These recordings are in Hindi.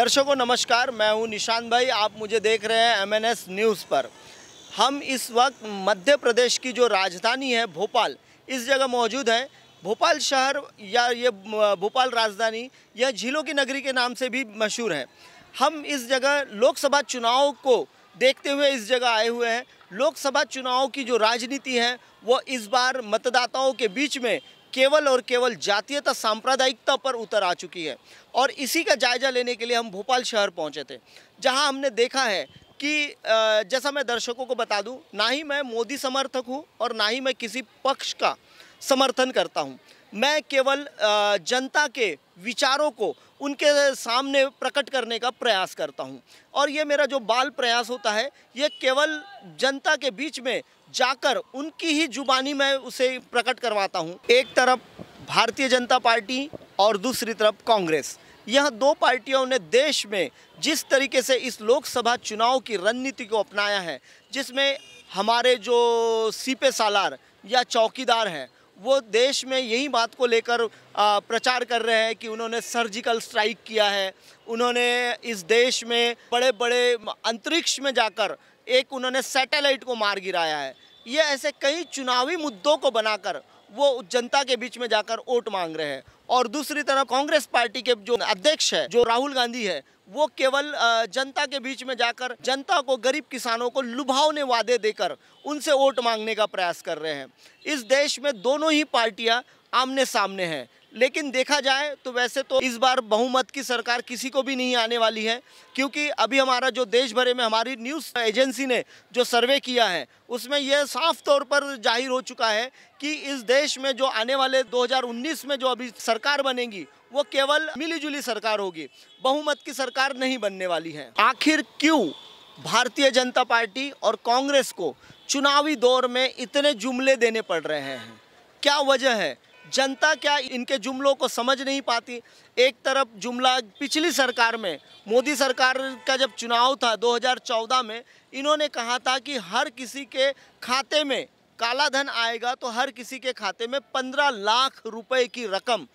दर्शकों नमस्कार मैं हूं निशान भाई आप मुझे देख रहे हैं एमएनएस न्यूज़ पर हम इस वक्त मध्य प्रदेश की जो राजधानी है भोपाल इस जगह मौजूद है भोपाल शहर या ये भोपाल राजधानी यह झीलों की नगरी के नाम से भी मशहूर है हम इस जगह लोकसभा चुनाव को देखते हुए इस जगह आए हुए हैं लोकसभा चुनाव की जो राजनीति है वो इस बार मतदाताओं के बीच में केवल और केवल जातीयता सांप्रदायिकता पर उतर आ चुकी है और इसी का जायज़ा लेने के लिए हम भोपाल शहर पहुंचे थे जहां हमने देखा है कि जैसा मैं दर्शकों को बता दूं ना ही मैं मोदी समर्थक हूं और ना ही मैं किसी पक्ष का समर्थन करता हूं मैं केवल जनता के विचारों को उनके सामने प्रकट करने का प्रयास करता हूं और ये मेरा जो बाल प्रयास होता है ये केवल जनता के बीच में जाकर उनकी ही जुबानी मैं उसे प्रकट करवाता हूँ एक तरफ भारतीय जनता पार्टी और दूसरी तरफ कांग्रेस यह दो पार्टियों ने देश में जिस तरीके से इस लोकसभा चुनाव की रणनीति को अपनाया है जिसमें हमारे जो सीपे सालार या चौकीदार हैं वो देश में यही बात को लेकर प्रचार कर रहे हैं कि उन्होंने सर्जिकल स्ट्राइक किया है उन्होंने इस देश में बड़े बड़े अंतरिक्ष में जाकर एक उन्होंने सैटेलाइट को मार गिराया है ये ऐसे कई चुनावी मुद्दों को बनाकर वो जनता के बीच में जाकर वोट मांग रहे हैं और दूसरी तरफ कांग्रेस पार्टी के जो अध्यक्ष है जो राहुल गांधी है वो केवल जनता के बीच में जाकर जनता को गरीब किसानों को लुभावने वादे देकर उनसे वोट मांगने का प्रयास कर रहे हैं इस देश में दोनों ही पार्टियां आमने सामने हैं लेकिन देखा जाए तो वैसे तो इस बार बहुमत की सरकार किसी को भी नहीं आने वाली है क्योंकि अभी हमारा जो देश भरे में हमारी न्यूज़ एजेंसी ने जो सर्वे किया है उसमें यह साफ तौर पर जाहिर हो चुका है कि इस देश में जो आने वाले 2019 में जो अभी सरकार बनेगी वो केवल मिलीजुली सरकार होगी बहुमत की सरकार नहीं बनने वाली है आखिर क्यों भारतीय जनता पार्टी और कांग्रेस को चुनावी दौर में इतने जुमले देने पड़ रहे हैं क्या वजह है जनता क्या इनके जुमलों को समझ नहीं पाती एक तरफ जुमला पिछली सरकार में मोदी सरकार का जब चुनाव था 2014 में इन्होंने कहा था कि हर किसी के खाते में काला धन आएगा तो हर किसी के खाते में 15 लाख रुपए की रकम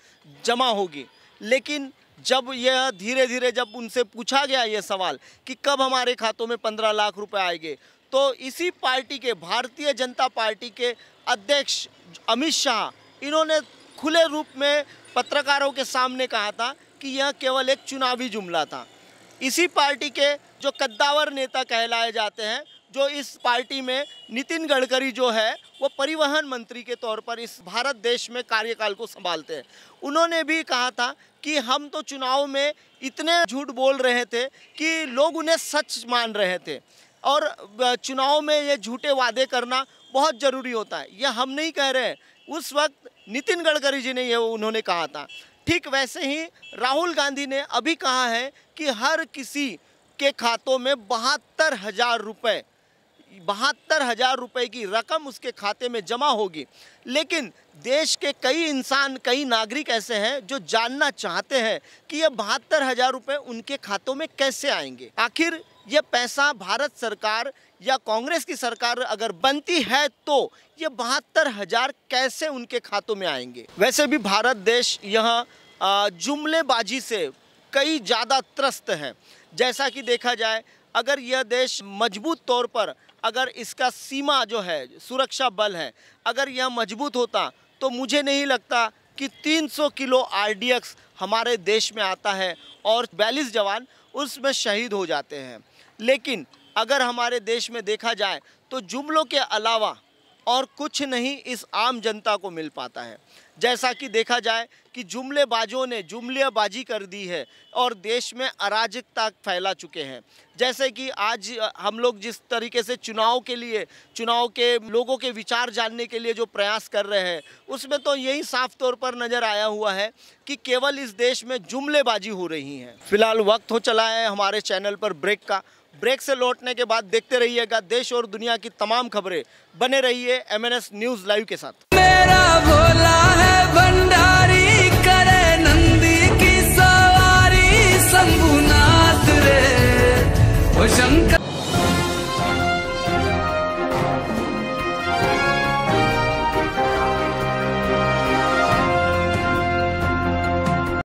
जमा होगी लेकिन जब यह धीरे धीरे जब उनसे पूछा गया ये सवाल कि कब हमारे खातों में पंद्रह लाख रुपए आएंगे तो इसी पार्टी के भारतीय जनता पार्टी के अध्यक्ष अमित शाह इन्होंने खुले रूप में पत्रकारों के सामने कहा था कि यह केवल एक चुनावी जुमला था इसी पार्टी के जो कद्दावर नेता कहलाए जाते हैं जो इस पार्टी में नितिन गडकरी जो है वो परिवहन मंत्री के तौर पर इस भारत देश में कार्यकाल को संभालते हैं उन्होंने भी कहा था कि हम तो चुनाव में इतने झूठ बोल रहे थे कि लोग उन्हें सच मान रहे थे और चुनाव में ये झूठे वादे करना बहुत ज़रूरी होता है यह हम नहीं कह रहे हैं उस वक्त नितिन गडकरी जी ने यह उन्होंने कहा था ठीक वैसे ही राहुल गांधी ने अभी कहा है कि हर किसी के खातों में बहत्तर हज़ार रुपये बहत्तर हज़ार रुपये की रकम उसके खाते में जमा होगी लेकिन देश के कई इंसान कई नागरिक ऐसे हैं जो जानना चाहते हैं कि ये बहत्तर हज़ार रुपये उनके खातों में कैसे आएंगे आखिर ये पैसा भारत सरकार या कांग्रेस की सरकार अगर बनती है तो ये बहत्तर हज़ार कैसे उनके खातों में आएंगे वैसे भी भारत देश यहाँ जुमलेबाजी से कई ज़्यादा त्रस्त है जैसा कि देखा जाए अगर यह देश मजबूत तौर पर अगर इसका सीमा जो है सुरक्षा बल है अगर यह मजबूत होता तो मुझे नहीं लगता कि 300 किलो आर हमारे देश में आता है और बयालीस जवान उसमें शहीद हो जाते हैं लेकिन अगर हमारे देश में देखा जाए तो जुमलों के अलावा और कुछ नहीं इस आम जनता को मिल पाता है जैसा कि देखा जाए कि जुमलेबाजों ने जुमलेबाजी कर दी है और देश में अराजकता फैला चुके हैं जैसे कि आज हम लोग जिस तरीके से चुनाव के लिए चुनाव के लोगों के विचार जानने के लिए जो प्रयास कर रहे हैं उसमें तो यही साफ तौर पर नज़र आया हुआ है कि केवल इस देश में जुमलेबाजी हो रही है फिलहाल वक्त हो चला है हमारे चैनल पर ब्रेक का ब्रेक से लौटने के बाद देखते रहिएगा देश और दुनिया की तमाम खबरें बने रहिए एमएनएस न्यूज़ लाइव के साथ मेरा बोला है 我想看。